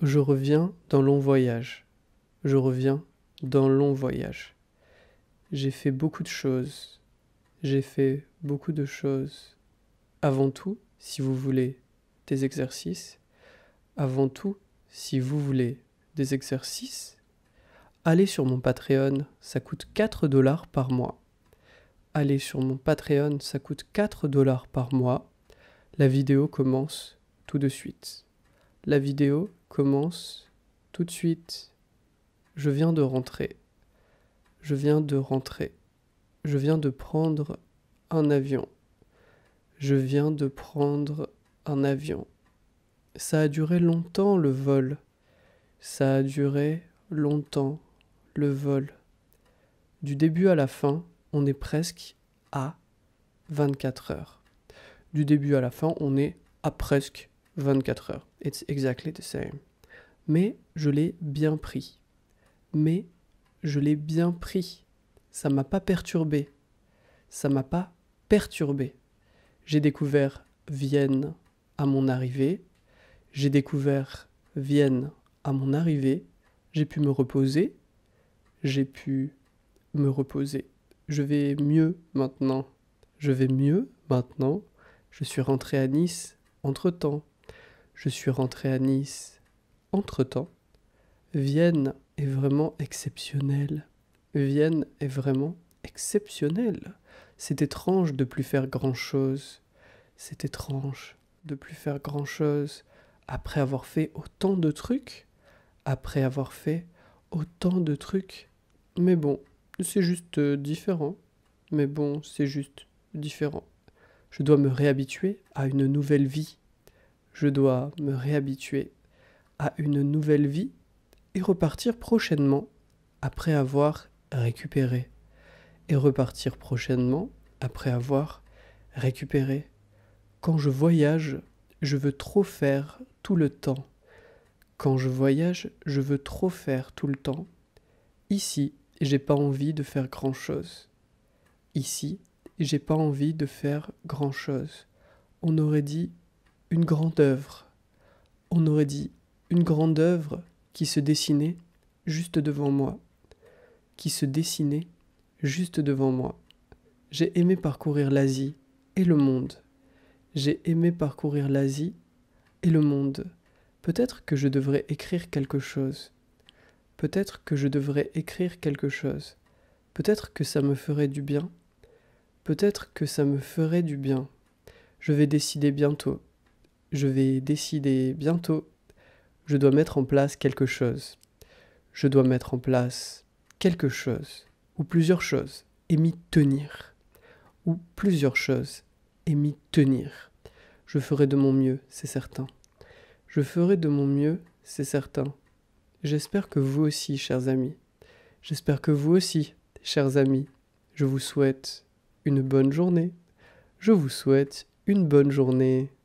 Je reviens dans long voyage. Je reviens dans long voyage. J'ai fait beaucoup de choses. J'ai fait beaucoup de choses. Avant tout, si vous voulez, des exercices. Avant tout, si vous voulez, des exercices. Allez sur mon Patreon, ça coûte 4 dollars par mois. Allez sur mon Patreon, ça coûte 4 dollars par mois. La vidéo commence tout de suite. La vidéo commence tout de suite. Je viens de rentrer. Je viens de rentrer. Je viens de prendre un avion. Je viens de prendre un avion. Ça a duré longtemps le vol. Ça a duré longtemps le vol. Du début à la fin, on est presque à 24 heures. Du début à la fin, on est à presque 24 heures. It's exactly the same. Mais je l'ai bien pris. Mais je l'ai bien pris. Ça m'a pas perturbé. Ça m'a pas perturbé. J'ai découvert Vienne à mon arrivée. J'ai découvert Vienne à mon arrivée. J'ai pu me reposer. J'ai pu me reposer. Je vais mieux maintenant. Je vais mieux maintenant. Je suis rentré à Nice entre-temps je suis rentré à Nice entre-temps. Vienne est vraiment exceptionnelle. Vienne est vraiment exceptionnelle. C'est étrange de plus faire grand-chose. C'est étrange de plus faire grand-chose après avoir fait autant de trucs. Après avoir fait autant de trucs. Mais bon, c'est juste euh, différent. Mais bon, c'est juste différent. Je dois me réhabituer à une nouvelle vie. Je dois me réhabituer à une nouvelle vie et repartir prochainement après avoir récupéré. Et repartir prochainement après avoir récupéré. Quand je voyage, je veux trop faire tout le temps. Quand je voyage, je veux trop faire tout le temps. Ici, j'ai pas envie de faire grand-chose. Ici, j'ai pas envie de faire grand-chose. On aurait dit une grande œuvre. On aurait dit une grande œuvre qui se dessinait juste devant moi. Qui se dessinait juste devant moi. J'ai aimé parcourir l'Asie et le monde. J'ai aimé parcourir l'Asie et le monde. Peut-être que je devrais écrire quelque chose. Peut-être que je devrais écrire quelque chose. Peut-être que ça me ferait du bien. Peut-être que ça me ferait du bien. Je vais décider bientôt je vais décider bientôt, je dois mettre en place quelque chose. Je dois mettre en place quelque chose, ou plusieurs choses, et m'y tenir. Ou plusieurs choses, et m'y tenir. Je ferai de mon mieux, c'est certain. Je ferai de mon mieux, c'est certain. J'espère que vous aussi, chers amis. J'espère que vous aussi, chers amis. Je vous souhaite une bonne journée. Je vous souhaite une bonne journée.